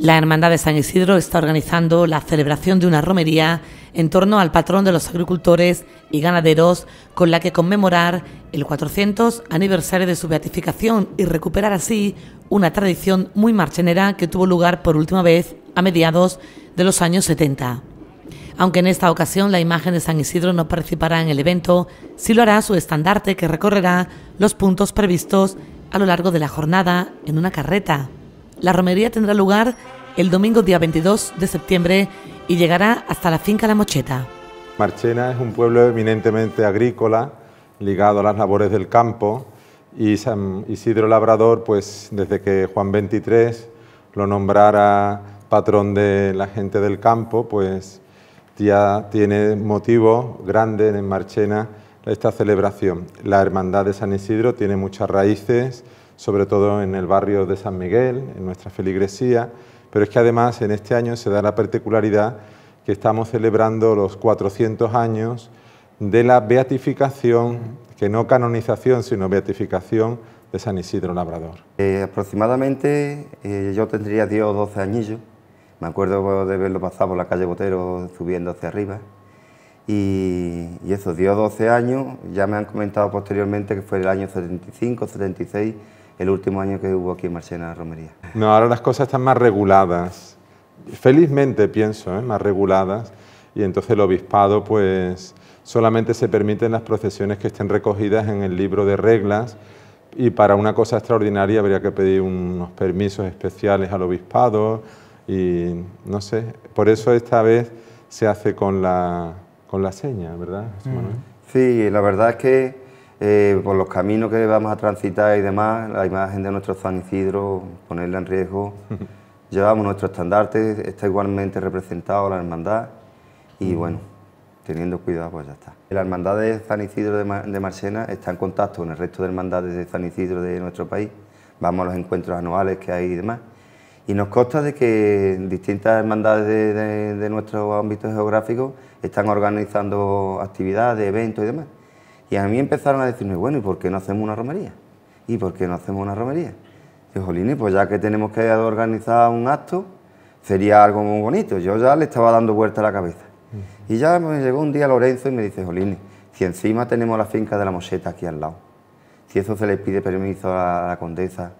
La Hermandad de San Isidro está organizando la celebración de una romería en torno al patrón de los agricultores y ganaderos con la que conmemorar el 400 aniversario de su beatificación y recuperar así una tradición muy marchenera que tuvo lugar por última vez a mediados de los años 70. Aunque en esta ocasión la imagen de San Isidro no participará en el evento, sí lo hará su estandarte que recorrerá los puntos previstos a lo largo de la jornada en una carreta. La romería tendrá lugar el domingo día 22 de septiembre y llegará hasta la finca La Mocheta. Marchena es un pueblo eminentemente agrícola, ligado a las labores del campo, y San Isidro Labrador, pues desde que Juan XXIII lo nombrara patrón de la gente del campo, pues ya tiene motivo grande en Marchena esta celebración. La Hermandad de San Isidro tiene muchas raíces, sobre todo en el barrio de San Miguel, en nuestra feligresía, pero es que además en este año se da la particularidad que estamos celebrando los 400 años de la beatificación, que no canonización, sino beatificación de San Isidro Labrador. Eh, aproximadamente eh, yo tendría 10 o 12 añillos, me acuerdo de verlo pasar por la calle Botero subiendo hacia arriba, y, y eso, 10 o 12 años, ya me han comentado posteriormente que fue el año 75, 76, el último año que hubo aquí en la Romería. No, ahora las cosas están más reguladas, felizmente pienso, ¿eh? más reguladas, y entonces el obispado pues solamente se permiten las procesiones que estén recogidas en el libro de reglas y para una cosa extraordinaria habría que pedir unos permisos especiales al obispado y no sé, por eso esta vez se hace con la, con la seña, ¿verdad? Mm. Sí, la verdad es que eh, por los caminos que vamos a transitar y demás, la imagen de nuestro San Isidro, ponerla en riesgo. Llevamos nuestro estandarte, está igualmente representado la hermandad y mm. bueno, teniendo cuidado pues ya está. La hermandad de San Isidro de, Marsena está en contacto con el resto de hermandades de San Isidro de nuestro país, vamos a los encuentros anuales que hay y demás. Y nos consta de que distintas hermandades de, de, de nuestro ámbito geográfico están organizando actividades, eventos y demás. Y a mí empezaron a decirme, bueno, ¿y por qué no hacemos una romería? ¿Y por qué no hacemos una romería? yo, Jolini, pues ya que tenemos que organizar un acto, sería algo muy bonito. Yo ya le estaba dando vuelta a la cabeza. Y ya me llegó un día Lorenzo y me dice, Jolini, si encima tenemos la finca de la Moseta aquí al lado, si eso se le pide permiso a la condesa,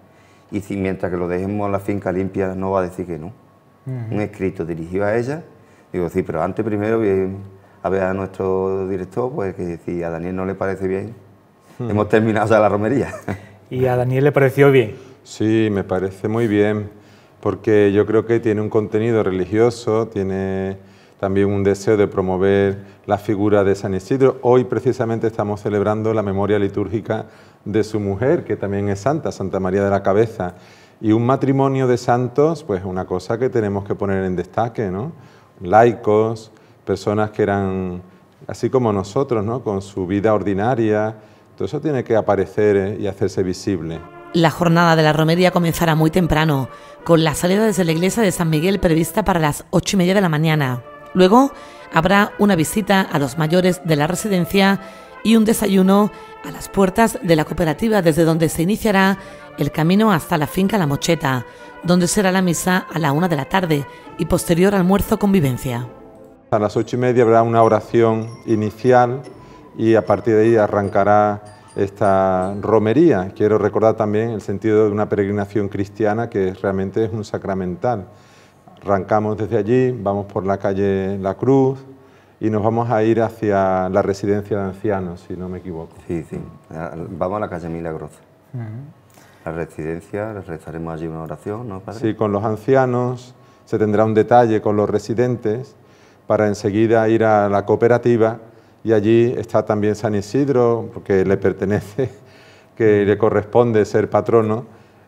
y si mientras que lo dejemos en la finca limpia no va a decir que no. Un escrito dirigido a ella, digo, sí, pero antes primero a ver a nuestro director, pues que si a Daniel no le parece bien, hmm. hemos terminado la romería. ¿Y a Daniel le pareció bien? Sí, me parece muy bien, porque yo creo que tiene un contenido religioso, tiene también un deseo de promover la figura de San Isidro. Hoy precisamente estamos celebrando la memoria litúrgica de su mujer, que también es santa, Santa María de la Cabeza. Y un matrimonio de santos, pues una cosa que tenemos que poner en destaque, ¿no? Laicos, personas que eran así como nosotros, ¿no? con su vida ordinaria. Todo eso tiene que aparecer eh, y hacerse visible. La jornada de la romería comenzará muy temprano, con la salida desde la iglesia de San Miguel prevista para las ocho y media de la mañana. Luego habrá una visita a los mayores de la residencia y un desayuno a las puertas de la cooperativa desde donde se iniciará el camino hasta la finca La Mocheta, donde será la misa a la una de la tarde y posterior almuerzo convivencia. A las ocho y media habrá una oración inicial y a partir de ahí arrancará esta romería. Quiero recordar también el sentido de una peregrinación cristiana que realmente es un sacramental. Arrancamos desde allí, vamos por la calle La Cruz y nos vamos a ir hacia la residencia de ancianos, si no me equivoco. Sí, sí, vamos a la calle Milagrosa. La residencia, rezaremos allí una oración, ¿no, padre? Sí, con los ancianos, se tendrá un detalle con los residentes para enseguida ir a la cooperativa y allí está también San Isidro, porque le pertenece, que le corresponde ser patrono,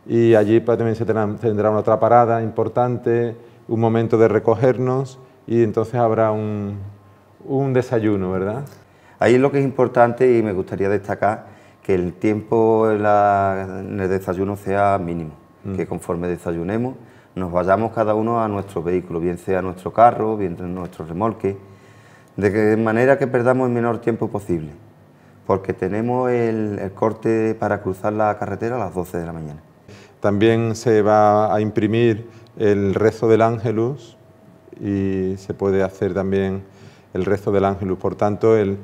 y allí pues, también se tendrá una otra parada importante, un momento de recogernos y entonces habrá un, desayuno, ¿verdad? Ahí lo que es importante y me gustaría destacar que el tiempo en, el desayuno sea mínimo, que mm. conforme desayunemos nos vayamos cada uno a nuestro vehículo, bien sea nuestro carro, bien sea nuestro remolque, de manera que perdamos el menor tiempo posible, porque tenemos el, corte para cruzar la carretera a las 12 de la mañana. También se va a imprimir el rezo del ángelus y se puede hacer también el rezo del ángelus. Por tanto, el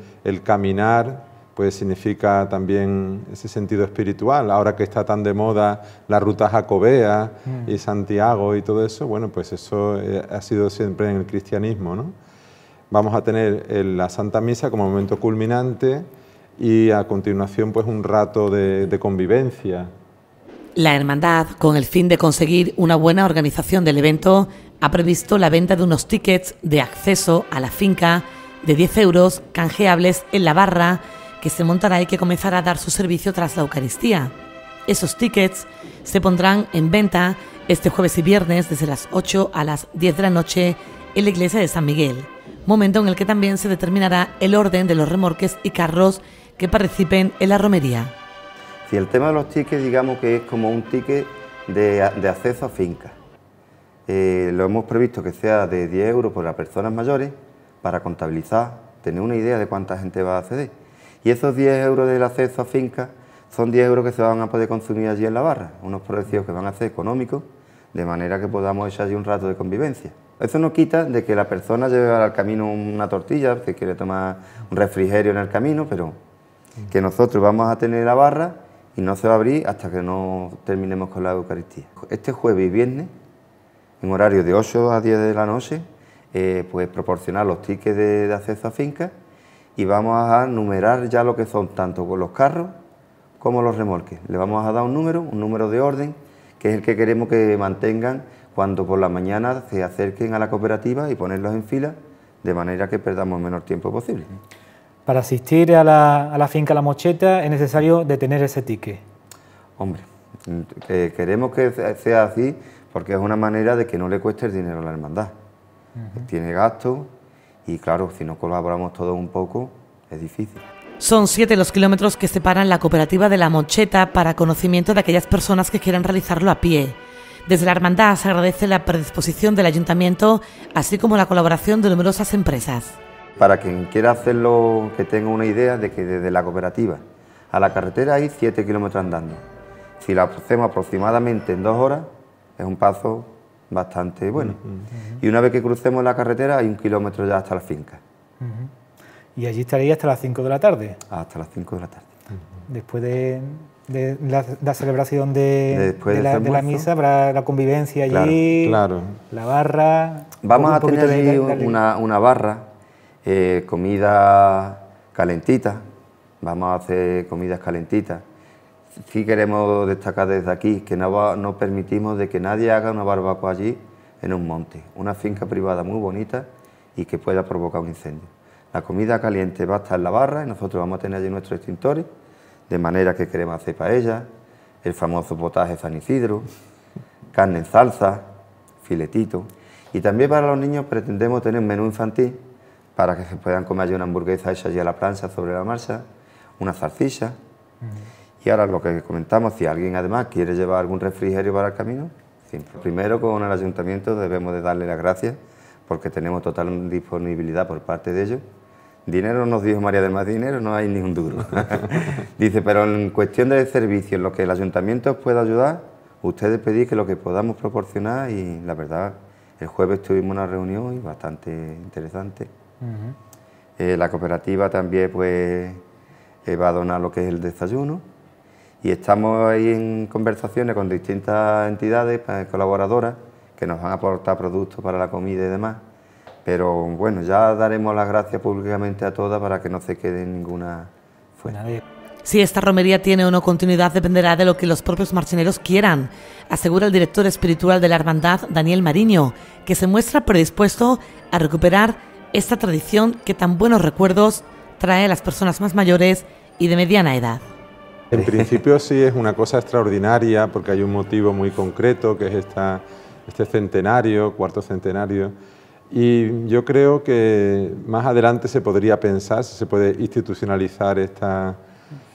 caminar pues significa también ese sentido espiritual. Ahora que está tan de moda la ruta jacobea mm. y Santiago y todo eso, bueno, pues eso eh, ha sido siempre en el cristianismo, ¿no? Vamos a tener eh, la Santa Misa como momento culminante y a continuación pues un rato de, de convivencia. La hermandad, con el fin de conseguir una buena organización del evento, ha previsto la venta de unos tickets de acceso a la finca de 10 euros canjeables en la barra que se montará y que comenzará a dar su servicio tras la Eucaristía. Esos tickets se pondrán en venta este jueves y viernes desde las 8 a las 10 de la noche en la iglesia de San Miguel, momento en el que también se determinará el orden de los remorques y carros que participen en la romería. Si el tema de los tickets, digamos que es como un ticket de, acceso a finca. Eh, lo hemos previsto que sea de 10 euros las personas mayores para contabilizar, tener una idea de cuánta gente va a acceder. Y esos 10 euros del acceso a finca son 10 euros que se van a poder consumir allí en la barra, unos precios que van a ser económicos, de manera que podamos echar allí un rato de convivencia. Eso no quita de que la persona lleve al camino una tortilla, que quiere tomar un refrigerio en el camino, pero que nosotros vamos a tener la barra y no se va a abrir hasta que no terminemos con la Eucaristía. Este jueves y viernes, en horario de 8 a 10 de la noche, eh, pues proporcionar los tickets de, de acceso a fincas y vamos a numerar ya lo que son tanto con los carros como los remolques. Le vamos a dar un número, un número de orden, que es el que queremos que mantengan cuando por la mañana se acerquen a la cooperativa y ponerlos en fila de manera que perdamos el menor tiempo posible. Para asistir a la, finca La Mocheta es necesario detener ese ticket. Hombre, eh, queremos que sea así porque es una manera de que no le cueste el dinero a la hermandad. Tiene gastos, y claro, si no colaboramos todos un poco, es difícil. Son siete los kilómetros que separan la cooperativa de La Mocheta para conocimiento de aquellas personas que quieran realizarlo a pie. Desde la hermandad se agradece la predisposición del ayuntamiento, así como la colaboración de numerosas empresas. Para quien quiera hacerlo, que tenga una idea de que desde la cooperativa a la carretera hay siete kilómetros andando. Si la hacemos aproximadamente en dos horas, es un paso bastante bueno. Y una vez que crucemos la carretera hay un kilómetro ya hasta la finca. Y allí estaréis hasta las 5 de la tarde. Hasta las 5 de la tarde. Después de, la, celebración de, la, misa, habrá la convivencia allí, claro, la barra. Vamos a tener ahí una, barra, eh, comida calentita, vamos a hacer comidas calentitas sí queremos destacar desde aquí que no, no permitimos de que nadie haga una barbacoa allí en un monte, una finca privada muy bonita y que pueda provocar un incendio. La comida caliente va a estar en la barra y nosotros vamos a tener allí nuestros extintores, de manera que queremos hacer ella el famoso potaje San Isidro, carne en salsa, filetito. Y también para los niños pretendemos tener un menú infantil para que se puedan comer allí una hamburguesa hecha allí a la plancha sobre la marcha, una zarcilla mm. Y ahora lo que comentamos, si alguien además quiere llevar algún refrigerio para el camino, primero con el ayuntamiento debemos de darle las gracias porque tenemos total disponibilidad por parte de ellos. Dinero nos dijo María del Mar, dinero no hay ni un duro. Dice, pero en cuestión de servicios en lo que el ayuntamiento puede pueda ayudar, ustedes pedís que lo que podamos proporcionar y la verdad, el jueves tuvimos una reunión bastante interesante. Eh, la cooperativa también pues eh, va a donar lo que es el desayuno y estamos ahí en conversaciones con distintas entidades colaboradoras que nos van a aportar productos para la comida y demás. Pero bueno, ya daremos las gracias públicamente a todas para que no se quede ninguna fuera. Si esta romería tiene o no continuidad dependerá de lo que los propios marchineros quieran, asegura el director espiritual de la hermandad, Daniel Mariño, que se muestra predispuesto a recuperar esta tradición que tan buenos recuerdos trae a las personas más mayores y de mediana edad. En principio sí es una cosa extraordinaria porque hay un motivo muy concreto que es este centenario, cuarto centenario. Y yo creo que más adelante se podría pensar si se puede institucionalizar esta,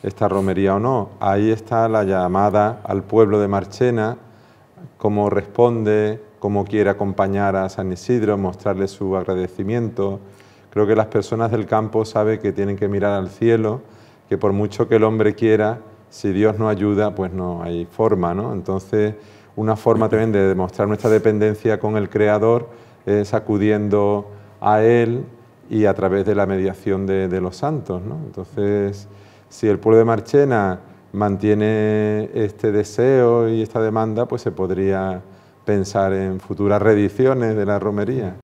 esta romería o no. Ahí está la llamada al pueblo de Marchena, cómo responde, cómo quiere acompañar a San Isidro, mostrarle su agradecimiento. Creo que las personas del campo saben que tienen que mirar al cielo que por mucho que el hombre quiera, si Dios no ayuda, pues no hay forma, ¿no? Entonces, una forma también de demostrar nuestra dependencia con el Creador es acudiendo a Él y a través de la mediación de, los santos, Entonces, si el pueblo de Marchena mantiene este deseo y esta demanda, pues se podría pensar en futuras reediciones de la romería.